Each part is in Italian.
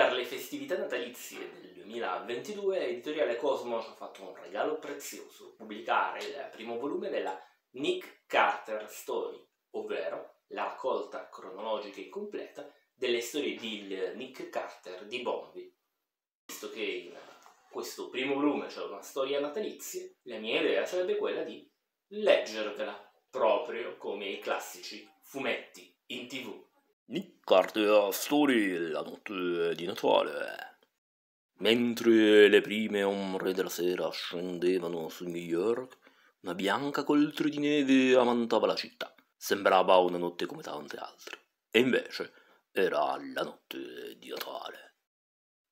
Per le festività natalizie del 2022 l'editoriale Cosmos ha fatto un regalo prezioso, pubblicare il primo volume della Nick Carter Story, ovvero la raccolta cronologica e completa delle storie di Nick Carter di Bombi. Visto che in questo primo volume c'è una storia natalizia, la mia idea sarebbe quella di leggervela, proprio come i classici fumetti in tv carte Cartea storie la notte di Natale. Mentre le prime ombre della sera scendevano su New York, una bianca coltre di neve amantava la città. Sembrava una notte come tante altre. E invece era la notte di Natale.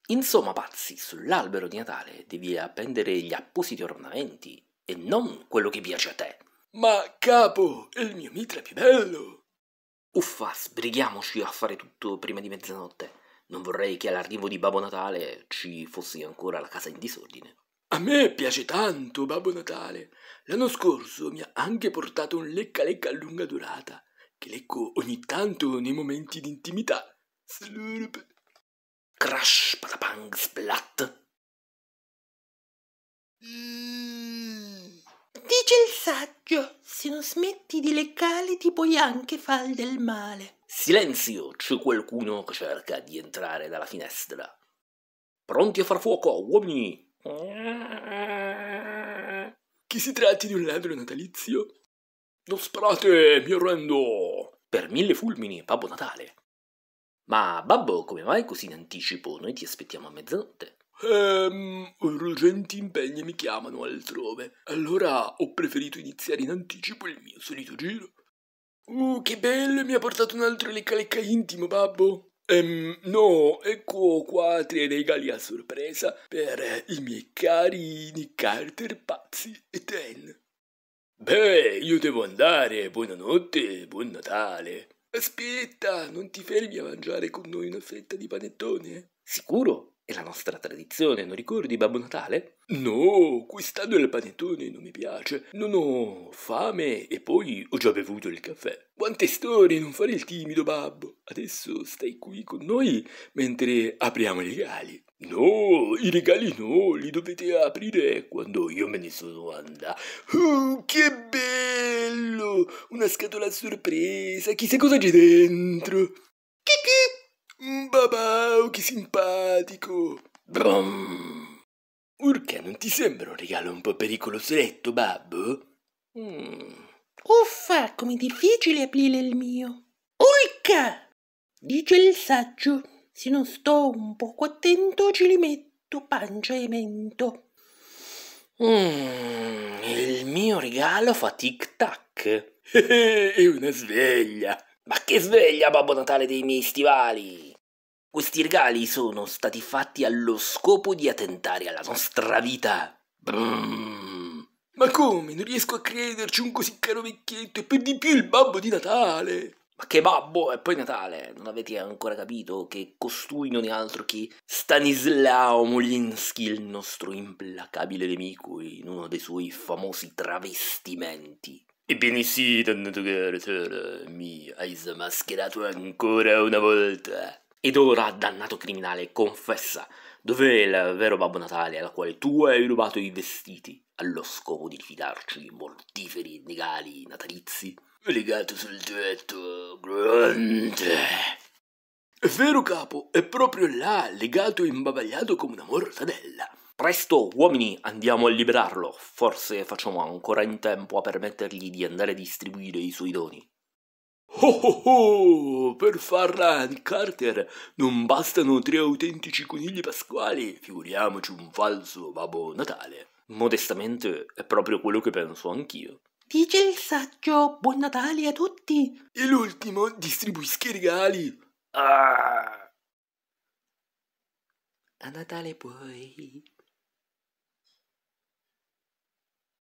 Insomma, pazzi, sull'albero di Natale devi appendere gli appositi ornamenti e non quello che piace a te. Ma capo, il mio mitra più bello! Uffa, sbrighiamoci a fare tutto prima di mezzanotte. Non vorrei che all'arrivo di Babbo Natale ci fosse ancora la casa in disordine. A me piace tanto Babbo Natale. L'anno scorso mi ha anche portato un lecca lecca a lunga durata, che leggo ogni tanto nei momenti di intimità. Slurp. Crash, patapang, splat. Dice il saggio, se non smetti di leccare ti puoi anche far del male. Silenzio, c'è qualcuno che cerca di entrare dalla finestra. Pronti a far fuoco, uomini! Che si tratti di un ladro natalizio? Non sparate, mi arrendo! Per mille fulmini, Babbo Natale! Ma, Babbo, come mai così in anticipo? Noi ti aspettiamo a mezzanotte. Ehm, urgenti impegni mi chiamano altrove. Allora ho preferito iniziare in anticipo il mio solito giro. Uh, che bello, mi ha portato un altro lecca lecca intimo, babbo. Ehm, no, ecco qua tre regali a sorpresa per i miei cari Carter, Pazzi e Ten. Beh, io devo andare, buonanotte e buon Natale. Aspetta, non ti fermi a mangiare con noi una fetta di panettone? Sicuro? È la nostra tradizione, non ricordi Babbo Natale? No, quest'anno il panettone non mi piace. Non ho fame e poi ho già bevuto il caffè. Quante storie, non fare il timido, babbo. Adesso stai qui con noi mentre apriamo i regali. No, i regali no, li dovete aprire quando io me ne sono andato. Oh, uh, che bello! Una scatola a sorpresa, chissà cosa c'è dentro. Kiki! Babà! che simpatico! Brum. Urca, non ti sembra un regalo un po' pericolosetto, babbo? Mm. Uffa, com'è difficile aprire il mio! Urca! Dice il saggio, se non sto un poco attento ci rimetto pancia e mento. Mm, il mio regalo fa tic-tac. È una sveglia! Ma che sveglia, Babbo Natale dei miei stivali! Questi regali sono stati fatti allo scopo di attentare alla nostra vita. Brrr. Ma come? Non riesco a crederci un così caro vecchietto e per di più il babbo di Natale. Ma che babbo? E poi Natale, non avete ancora capito che costui non è altro che Stanislao Molinski, il nostro implacabile nemico in uno dei suoi famosi travestimenti. Ebbene sì, dannato gara, mi hai smascherato ancora una volta. Ed ora, dannato criminale, confessa, dov'è il vero Babbo Natale alla quale tu hai rubato i vestiti allo scopo di rifidarci mortiferi regali natalizi? Legato sul tetto, grande. È vero capo, è proprio là, legato e imbavagliato come una mortadella. Presto, uomini, andiamo a liberarlo. Forse facciamo ancora in tempo a permettergli di andare a distribuire i suoi doni. Oh oh oh! Per farla Ann Carter non bastano tre autentici conigli pasquali, figuriamoci un falso babbo Natale. Modestamente è proprio quello che penso anch'io. Dice il saggio, buon Natale a tutti! E l'ultimo, distribuisca i regali! Ah. A Natale puoi...